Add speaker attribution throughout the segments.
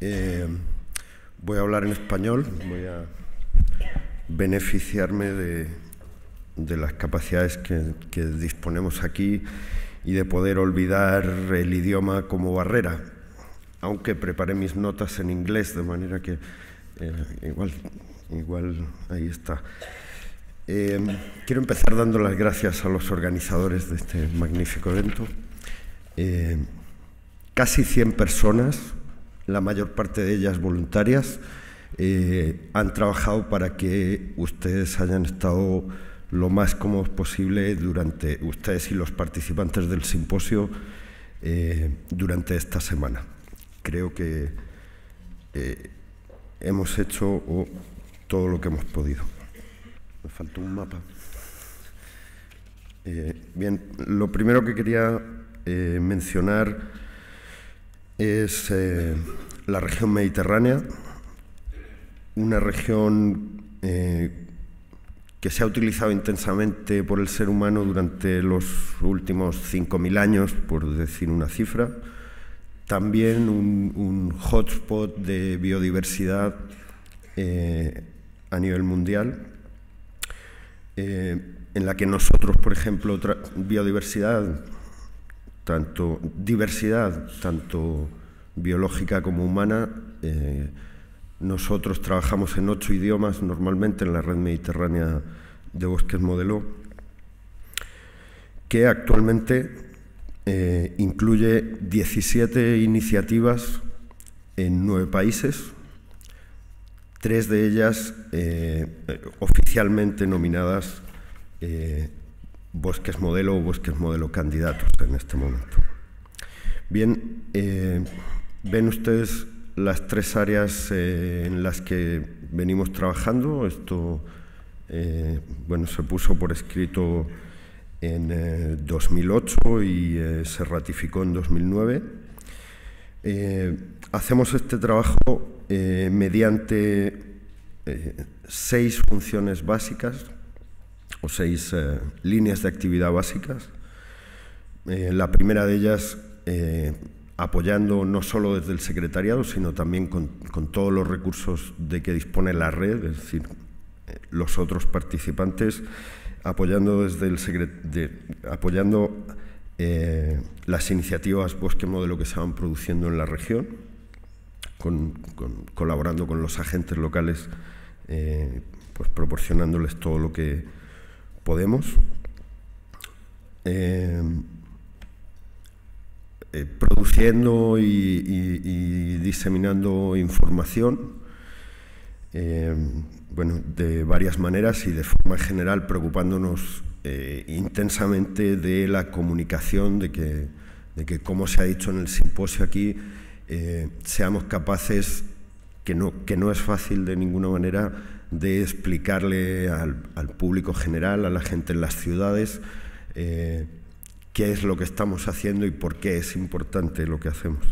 Speaker 1: Eh, voy a hablar en español, voy a beneficiarme de, de las capacidades que, disponemos aquí y de poder olvidar el idioma como barrera, aunque preparé mis notas en inglés, de manera que eh, igual, igual ahí está. Eh, quiero empezar dando las gracias a los organizadores de este magnífico evento. casi 100 personas, la mayor parte de ellas voluntarias, eh, han trabajado para que ustedes hayan estado lo más cómodos posible durante, ustedes y los participantes del simposio, eh, durante esta semana. Creo que eh, hemos hecho todo lo que hemos podido. Me faltó un mapa. bien, lo primero que quería mencionar es eh, la región mediterránea, una región eh, que se ha utilizado intensamente por el ser humano durante los últimos 5.000 años, por decir una cifra. También un, hotspot de biodiversidad eh, a nivel mundial, en la que nosotros, por ejemplo, biodiversidad tanto diversidad, tanto biológica como humana. Eh, nosotros trabajamos en ocho idiomas normalmente en la red mediterránea de bosques modelo, que actualmente eh, incluye 17 iniciativas en nueve países, tres de ellas eh, oficialmente nominadas bosques modelo o bosques modelo candidatos en este momento. Bien, eh, ven ustedes las tres áreas eh, en las que venimos trabajando. Esto eh, bueno, se puso por escrito en 2008 y se ratificó en 2009. hacemos este trabajo mediante seis funciones básicas seis eh, líneas de actividad básicas. Eh, la primera de ellas eh, apoyando no solo desde el secretariado, sino también con, todos los recursos de que dispone la red, es decir, los otros participantes, apoyando desde el de, apoyando las iniciativas Bosque Modelo que se van produciendo en la región, con, colaborando con los agentes locales, pues proporcionándoles todo lo que Podemos, em, eh, produciendo y, diseminando información, em, bueno, de varias maneras y de forma general preocupándonos eh, intensamente de la comunicación, de que, de que, como se ha dicho en el simposio aquí, eh, seamos capaces, que no, que no es fácil de ninguna manera, de explicarle al, público general, a la gente en las ciudades, eh, qué es lo que estamos haciendo y por qué es importante lo que hacemos.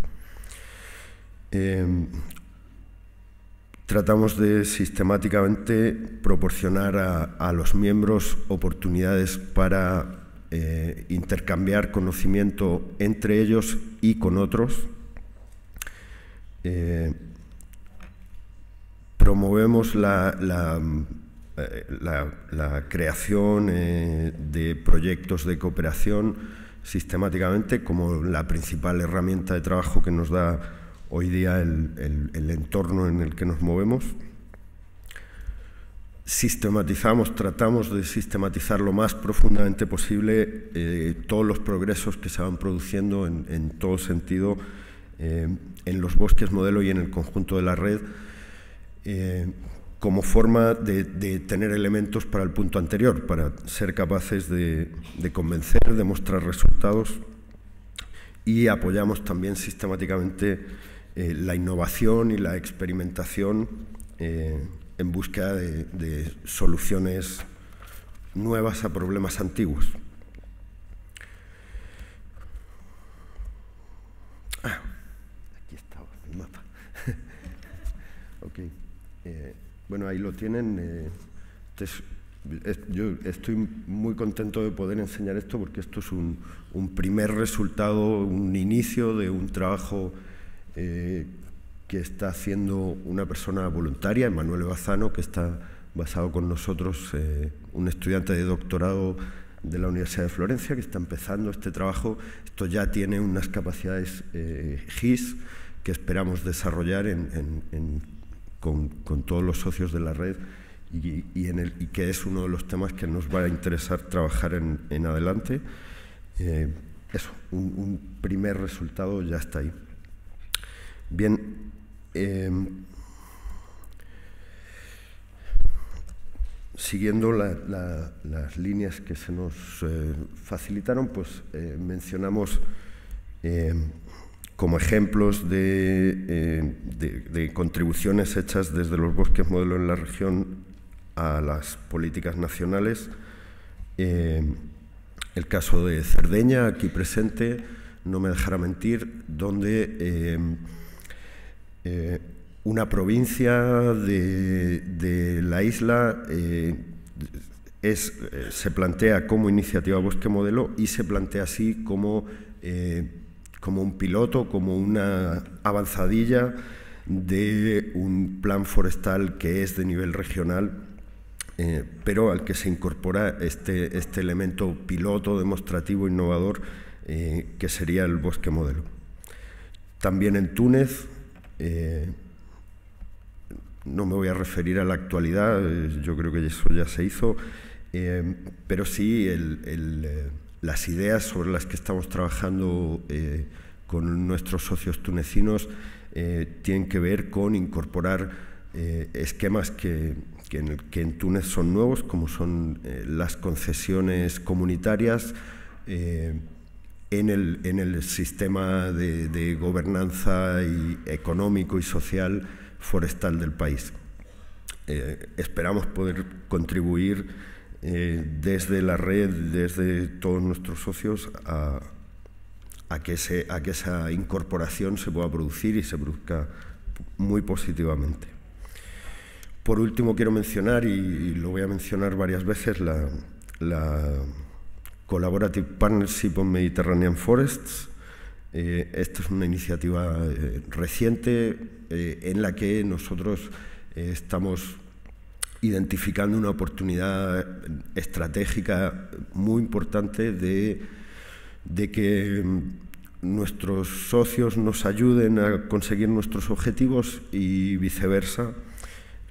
Speaker 1: Eh, tratamos de sistemáticamente proporcionar a, los miembros oportunidades para eh, intercambiar conocimiento entre ellos y con otros promovemos la, eh, creación eh, de proyectos de cooperación sistemáticamente como la principal herramienta de trabajo que nos da hoy día el, entorno en el que nos movemos. Sistematizamos, tratamos de sistematizar lo más profundamente posible eh, todos los progresos que se van produciendo en, todo sentido en los bosques modelo y en el conjunto de la red eh, como forma de, tener elementos para el punto anterior, para ser capaces de, convencer, de mostrar resultados y apoyamos también sistemáticamente eh, la innovación y la experimentación eh, en búsqueda de soluciones nuevas a problemas antiguos. Eh, bueno, ahí lo tienen. Eh, este yo estoy muy contento de poder enseñar esto porque esto es un, primer resultado, un inicio de un trabajo eh, que está haciendo una persona voluntaria, Manuel Bazano, que está basado con nosotros, un estudiante de doctorado de la Universidad de Florencia, que está empezando este trabajo. Esto ya tiene unas capacidades GIS que esperamos desarrollar en, en, en con, todos los socios de la red y, que es uno de los temas que nos va a interesar trabajar en, adelante. Eh, eso, un, primer resultado ya está ahí. Bien, em, siguiendo las líneas que se nos eh, facilitaron, pues eh, mencionamos em, como ejemplos eh, de, contribuciones hechas desde los bosques modelo en la región a las políticas nacionales. Eh, el caso de Cerdeña, aquí presente, no me dejará mentir, donde eh, una provincia de, la isla es, se plantea como iniciativa bosque modelo y se plantea así como como un piloto, como una avanzadilla de un plan forestal que es de nivel regional, eh, pero al que se incorpora este, este elemento piloto, demostrativo, innovador, eh, que sería el bosque modelo. También en Túnez, eh, no me voy a referir a la actualidad, yo creo que eso ya se hizo, pero sí el las ideas sobre las que estamos trabajando eh, con nuestros socios tunecinos eh, tienen que ver con incorporar eh, esquemas que, en, Túnez son nuevos, como son las concesiones comunitarias. En el, sistema de, gobernanza y económico y social forestal del país. esperamos poder contribuir eh, desde la red, desde todos nuestros socios, a, que esa incorporación se pueda producir y se produzca muy positivamente. Por último, quiero mencionar, y lo voy a mencionar varias veces, la, Collaborative Partnership on Mediterranean Forests. Eh, esta es una iniciativa eh, reciente en la que nosotros estamos identificando una oportunidad estratégica muy importante de, que nuestros socios nos ayuden a conseguir nuestros objetivos y viceversa.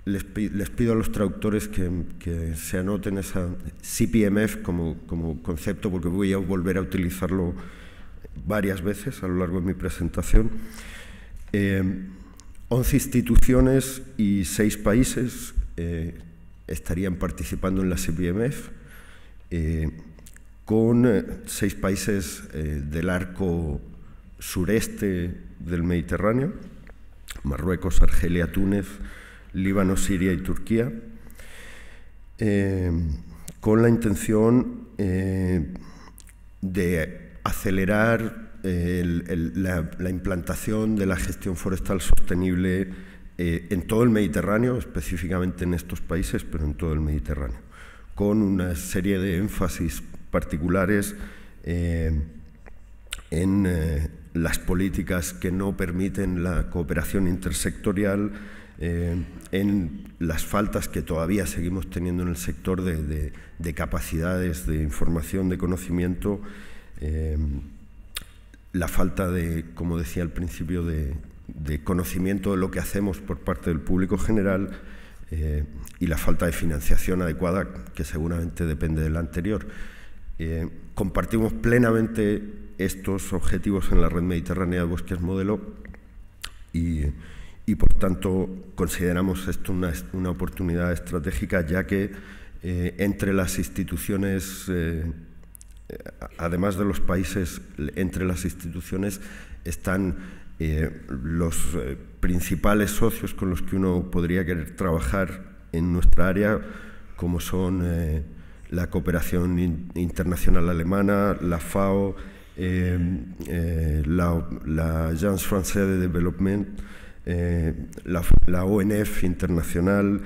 Speaker 1: Les, pido a los traductores que, se anoten esa CPMF como, concepto porque voy a volver a utilizarlo varias veces a lo largo de mi presentación. 11 eh, instituciones y 6 países eh, estarían participando en la CPMF, eh, con eh, seis países del arco sureste del Mediterráneo, Marruecos, Argelia, Túnez, Líbano, Siria y Turquía, con la intención de acelerar la, la, implantación de la gestión forestal sostenible eh, en todo el Mediterráneo, específicamente en estos países, pero en todo el Mediterráneo, con una serie de énfasis particulares eh, en eh, las políticas que no permiten la cooperación intersectorial, en las faltas que todavía seguimos teniendo en el sector de capacidades de información, de conocimiento la falta de, como decía al principio, de, de conocimiento de lo que hacemos por parte del público general eh, y la falta de financiación adecuada, que seguramente depende de del anterior. Eh, compartimos plenamente estos objetivos en la red mediterránea de bosques modelo y, por tanto consideramos esto una, una oportunidad estratégica ya que eh, entre las instituciones, además de los países, entre las instituciones están eh, los eh, principales socios con los que uno podría querer trabajar en nuestra área, como son eh, la cooperación internacional alemana, la FAO, la, la Agence de development la, ONF internacional,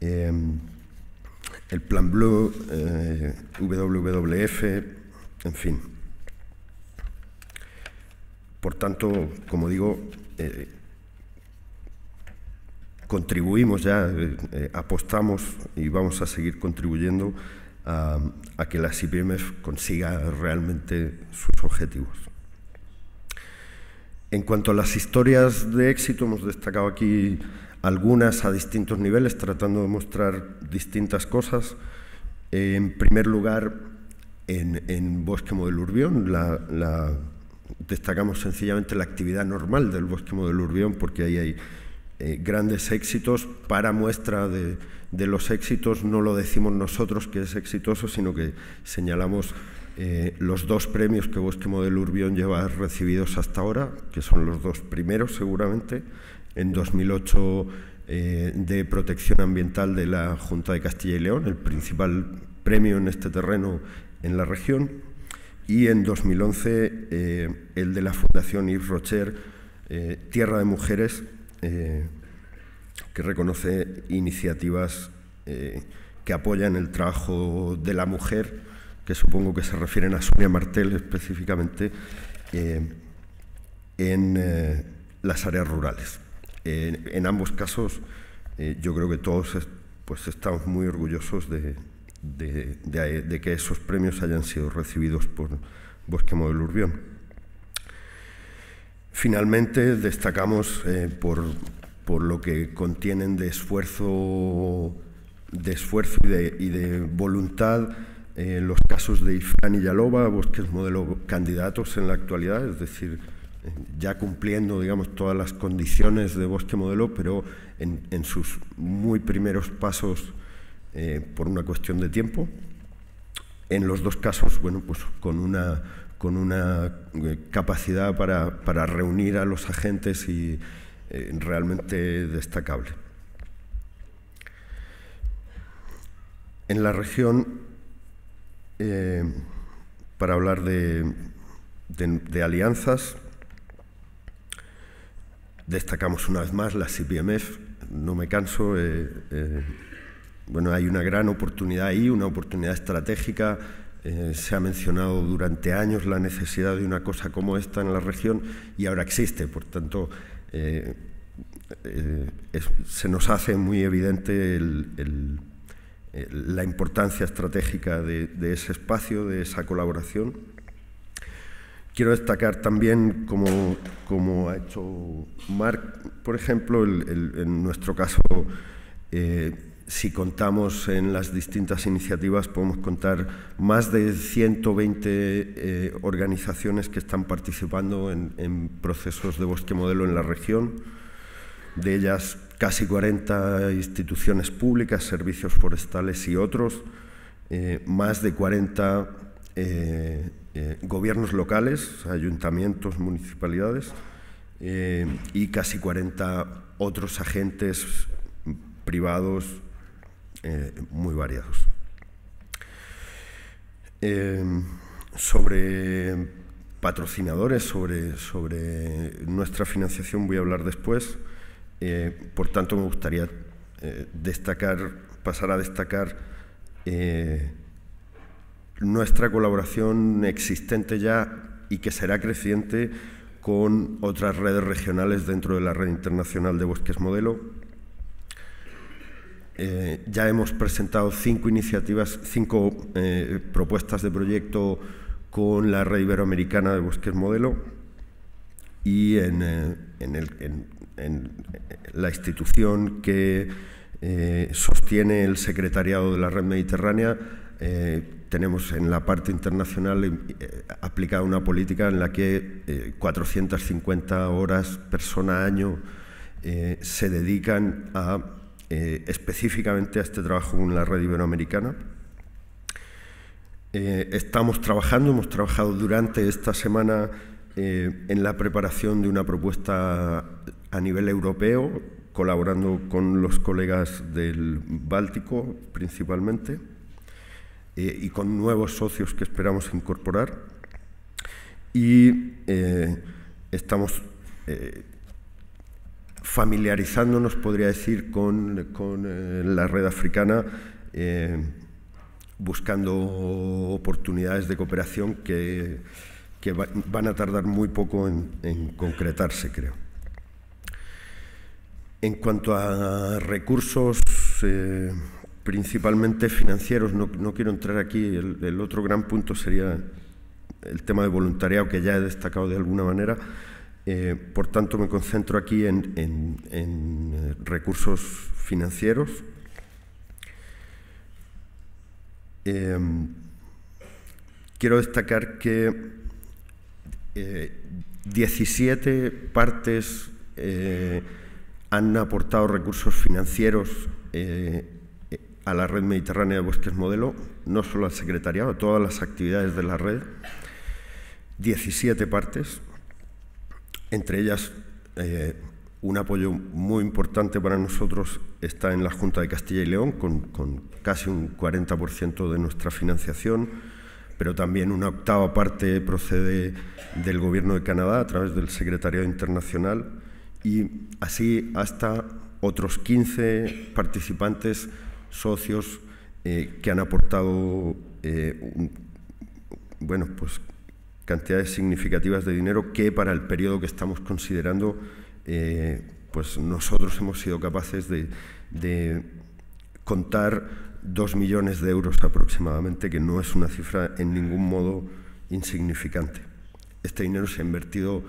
Speaker 1: el Plan Bleu, WWF, en fin. Por tanto, como digo, eh, contribuimos ya, eh, eh, apostamos y vamos a seguir contribuyendo a, que la CPMF consiga realmente sus objetivos. En cuanto a las historias de éxito, hemos destacado aquí algunas a distintos niveles, tratando de mostrar distintas cosas. en primer lugar, en, Bosque Model Urbión, la destacamos sencillamente la actividad normal del bosque Urbión, porque ahí hay eh, grandes éxitos. Para muestra de, los éxitos no lo decimos nosotros que es exitoso, sino que señalamos eh, los dos premios que Bosque del Urbión lleva recibidos hasta ahora, que son los dos primeros seguramente. En 2008 eh, de protección ambiental de la Junta de Castilla y León, el principal premio en este terreno en la región, y en 2011 eh, el de la Fundación Yves Rocher, eh, Tierra de Mujeres, eh, que reconoce iniciativas que apoyan el trabajo de la mujer, que supongo que se refieren a Sonia Martel específicamente, en las áreas rurales. en ambos casos, yo creo que todos pues, estamos muy orgullosos de, de, que esos premios hayan sido recibidos por Bosque Modelo Urbión. Finalmente, destacamos eh, por, lo que contienen de esfuerzo, de esfuerzo y, de, voluntad eh, los casos de ifran y Yaloba, Bosques Modelo candidatos en la actualidad, es decir, eh, ya cumpliendo digamos, todas las condiciones de Bosque Modelo, pero en, en sus muy primeros pasos eh, por una cuestión de tiempo. En los dos casos, bueno, pues con una, con una eh, capacidad para, para reunir a los agentes y eh, realmente destacable. En la región, para hablar de, alianzas, destacamos una vez más la CPMF, no me canso, bueno, hay una gran oportunidad ahí, una oportunidad estratégica. Eh, se ha mencionado durante años la necesidad de una cosa como esta en la región y ahora existe. Por tanto, eh, eh, se nos hace muy evidente la importancia estratégica de, ese espacio, de esa colaboración. Quiero destacar también, como, ha hecho Marc, por ejemplo, en nuestro caso, si contamos en las distintas iniciativas, podemos contar más de 120 eh, organizaciones que están participando en, procesos de bosque modelo en la región, de ellas casi 40 instituciones públicas, servicios forestales y otros, eh, más de 40 eh, gobiernos locales, ayuntamientos, municipalidades y casi 40 otros agentes privados, eh, muy variados. Em, sobre patrocinadores, sobre, sobre nuestra financiación voy a hablar después. Eh, por tanto, me gustaría eh, destacar, pasar a destacar nuestra colaboración existente ya y que será creciente con otras redes regionales dentro de la red internacional de bosques modelo eh, ya hemos presentado cinco iniciativas, cinco eh, propuestas de proyecto con la Red Iberoamericana de Bosques Modelo y en, eh, la institución que sostiene el secretariado de la Red Mediterránea, tenemos en la parte internacional aplicada una política en la que 450 horas persona año se dedican a eh, específicamente a este trabajo en la red iberoamericana. Eh, estamos trabajando, hemos trabajado durante esta semana eh, en la preparación de una propuesta a nivel europeo, colaborando con los colegas del Báltico principalmente y con nuevos socios que esperamos incorporar. Y estamos familiarizándonos, podría decir, con, eh, la red africana, eh, buscando oportunidades de cooperación que, van a tardar muy poco en, concretarse, creo. En cuanto a recursos, eh, principalmente financieros, no, quiero entrar aquí, el otro gran punto sería el tema de voluntariado, que ya he destacado de alguna manera, eh, por tanto, me concentro aquí en, eh, recursos financieros. Em, quiero destacar que 17 eh, partes han aportado recursos financieros a la red mediterránea de bosques modelo, no solo al secretariado, a todas las actividades de la red. 17 partes. Entre ellas, eh, un apoyo muy importante para nosotros está en la Junta de Castilla y León, con, casi un 40% de nuestra financiación, pero también una octava parte procede del Gobierno de Canadá a través del Secretariado Internacional y así hasta otros 15 participantes, socios eh, que han aportado eh, bueno, pues cantidades significativas de dinero que para el periodo que estamos considerando, eh, pues nosotros hemos sido capaces de, contar dos millones de euros aproximadamente, que no es una cifra en ningún modo insignificante. Este dinero se ha invertido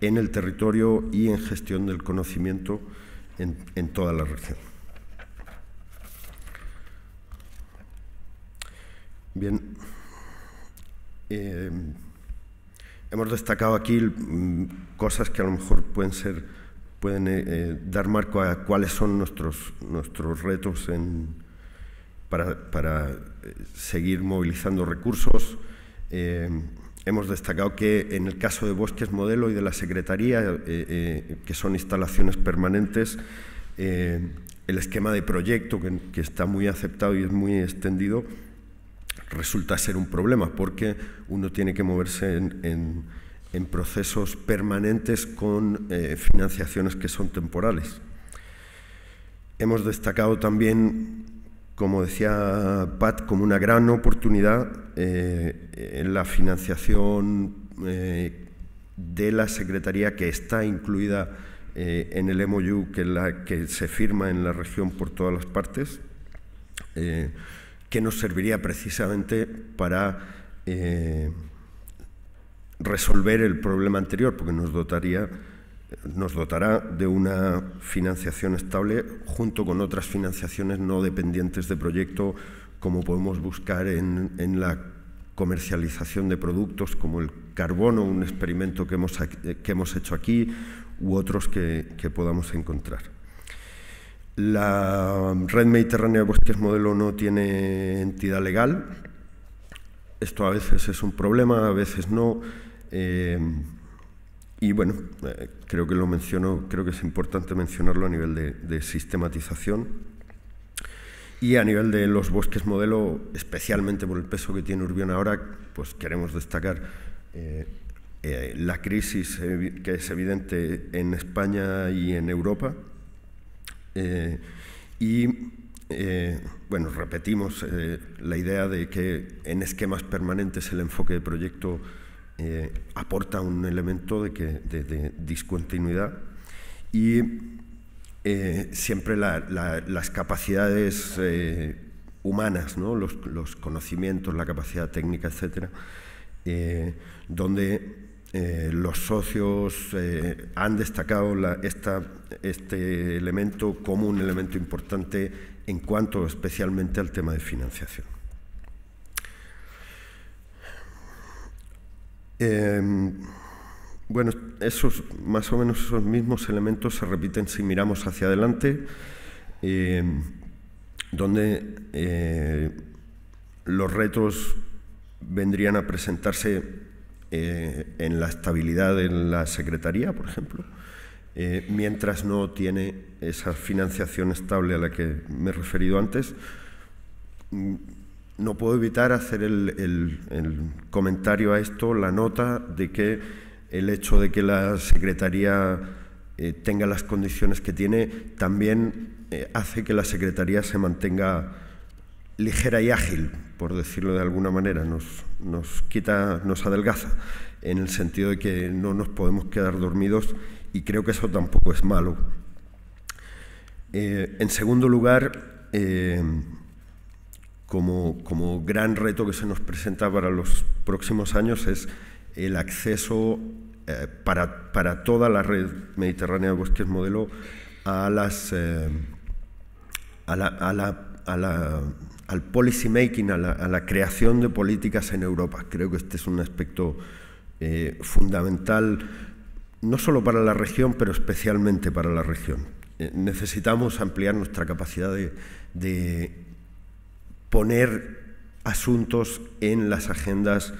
Speaker 1: en el territorio y en gestión del conocimiento en, toda la región. Bien. Eh, hemos destacado aquí mm, cosas que a lo mejor pueden ser pueden eh, eh, dar marco a cuáles son nuestros, retos para, eh, seguir movilizando recursos. hemos destacado que en el caso de Bosques Modelo y de la Secretaría, que son instalaciones permanentes, el esquema de proyecto, que está muy aceptado y es muy extendido, resulta ser un problema porque uno tiene que moverse en, procesos permanentes con eh, financiaciones que son temporales. Hemos destacado también, como decía Pat, como una gran oportunidad eh, en la financiación eh, de la Secretaría que está incluida en el MOU que, la, que, se firma en la región por todas las partes que nos serviría precisamente para eh, resolver el problema anterior, porque nos dotaría nos dotará de una financiación estable junto con otras financiaciones no dependientes de proyecto, como podemos buscar en, la comercialización de productos como el carbono, un experimento que hemos, eh, hecho aquí, u otros que podamos encontrar. La red mediterránea de bosques modelo no tiene entidad legal. Esto a veces es un problema, a veces no. Eh, y bueno, eh, creo que lo menciono, creo que es importante mencionarlo a nivel de, sistematización. Y a nivel de los bosques modelo, especialmente por el peso que tiene Urbión ahora, pues queremos destacar eh, la crisis que es evidente en España y en Europa, eh, y eh, bueno, repetimos eh, la idea de que en esquemas permanentes el enfoque de proyecto aporta un elemento de, que, de, discontinuidad y siempre las capacidades humanas, los, los, conocimientos, la capacidad técnica, etcétera, donde eh, los socios eh, han destacado este elemento como un elemento importante en cuanto especialmente al tema de financiación. Em, bueno, esos, más o menos esos mismos elementos se repiten si miramos hacia adelante, em, donde eh, los retos vendrían a presentarse eh, en la estabilidad de la Secretaría, por ejemplo, eh, mientras no tiene esa financiación estable a la que me he referido antes, mm, no puedo evitar hacer el, comentario a esto, la nota de que el hecho de que la Secretaría eh, tenga las condiciones que tiene también hace que la Secretaría se mantenga ligera y ágil, por decirlo de alguna manera, nos, nos quita, nos adelgaza, en el sentido de que no nos podemos quedar dormidos y creo que eso tampoco es malo. Eh, en segundo lugar, eh, como, como, gran reto que se nos presenta para los próximos años es el acceso eh, para, para, toda la red mediterránea de bosques modelo a las a a la al policy making, a la, creación de políticas en Europa. Creo que este es un aspecto eh, fundamental, no solo para la región, pero especialmente para la región. Eh, necesitamos ampliar nuestra capacidad de, poner asuntos en las agendas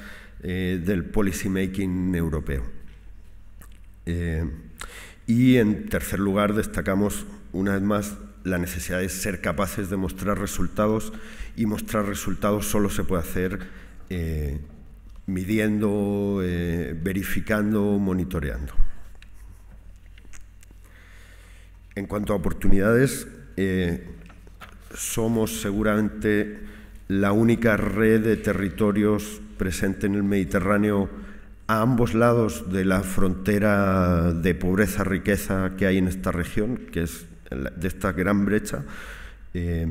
Speaker 1: eh, del policy making europeo. y en tercer lugar, destacamos una vez más la necesidad de ser capaces de mostrar resultados y mostrar resultados solo se puede hacer eh, midiendo, eh, verificando, monitoreando. En cuanto a oportunidades, eh, somos seguramente la única red de territorios presente en el Mediterráneo a ambos lados de la frontera de pobreza-riqueza que hay en esta región, que es de esta gran brecha. Eh,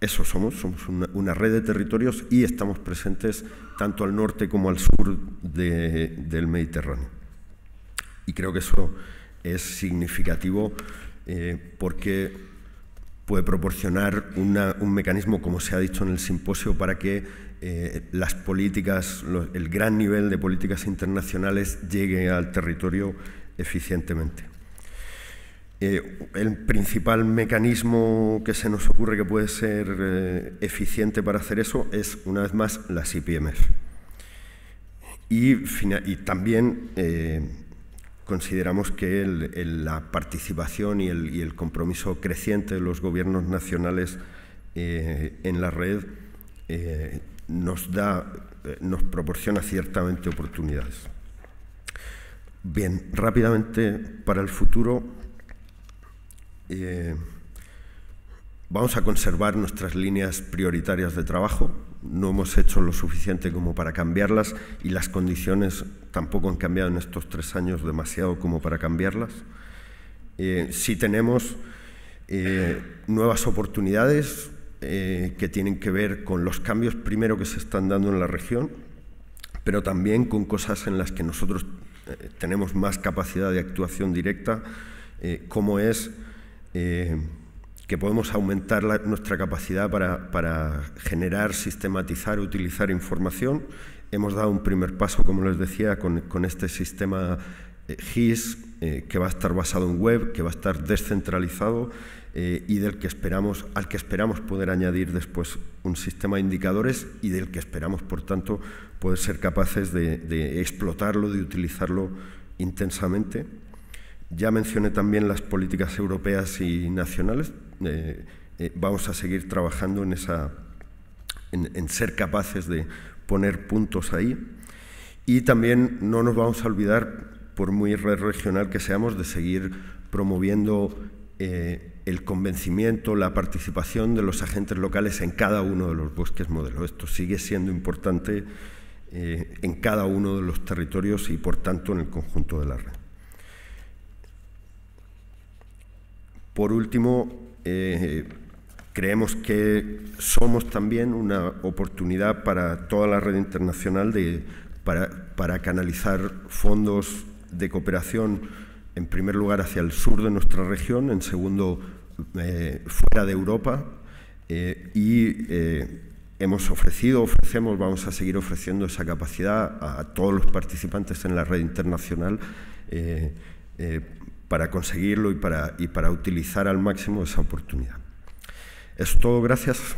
Speaker 1: eso somos, somos una, red de territorios y estamos presentes tanto al norte como al sur del Mediterráneo. Y creo que eso es significativo eh, porque puede proporcionar un mecanismo, como se ha dicho en el simposio, para que eh, las políticas, el gran nivel de políticas internacionales llegue al territorio eficientemente. Eh, el principal mecanismo que se nos ocurre que puede ser eh, eficiente para hacer eso es, una vez más, las IPMF. Y, también eh, consideramos que la participación y el, y el, compromiso creciente de los gobiernos nacionales en la red nos, da, nos proporciona ciertamente oportunidades. Bien, rápidamente para el futuro eh, vamos a conservar nuestras líneas prioritarias de trabajo. No hemos hecho lo suficiente como para cambiarlas y las condiciones tampoco han cambiado en estos tres años demasiado como para cambiarlas. Eh, sí tenemos eh, nuevas oportunidades eh, que tienen que ver con los cambios primero que se están dando en la región, pero también con cosas en las que nosotros tenemos más capacidad de actuación directa, como es eh, que podemos aumentar nuestra capacidad para, generar, sistematizar, utilizar información. Hemos dado un primer paso, como les decía, con, este sistema eh, GIS eh, que va a estar basado en web, que va a estar descentralizado y del que esperamos, al que esperamos poder añadir después un sistema de indicadores y del que esperamos, por tanto, poder ser capaces de explotarlo, de utilizarlo intensamente. Ya mencioné también las políticas europeas y nacionales. Eh, eh, vamos a seguir trabajando en, esa, ser capaces de poner puntos ahí. Y también no nos vamos a olvidar, por muy regional que seamos, de seguir promoviendo eh, el convencimiento, la participación de los agentes locales en cada uno de los bosques modelos. Esto sigue siendo importante en cada uno de los territorios y, por tanto, en el conjunto de la red. Por último, eh, creemos que somos también una oportunidad para toda la red internacional de, para, canalizar fondos de cooperación, en primer lugar, hacia el sur de nuestra región, en segundo, eh, fuera de Europa, eh, y hemos ofrecido, ofrecemos, vamos a seguir ofreciendo esa capacidad a todos los participantes en la red internacional para conseguirlo y para, y para utilizar al máximo esa oportunidad. Es todo, gracias.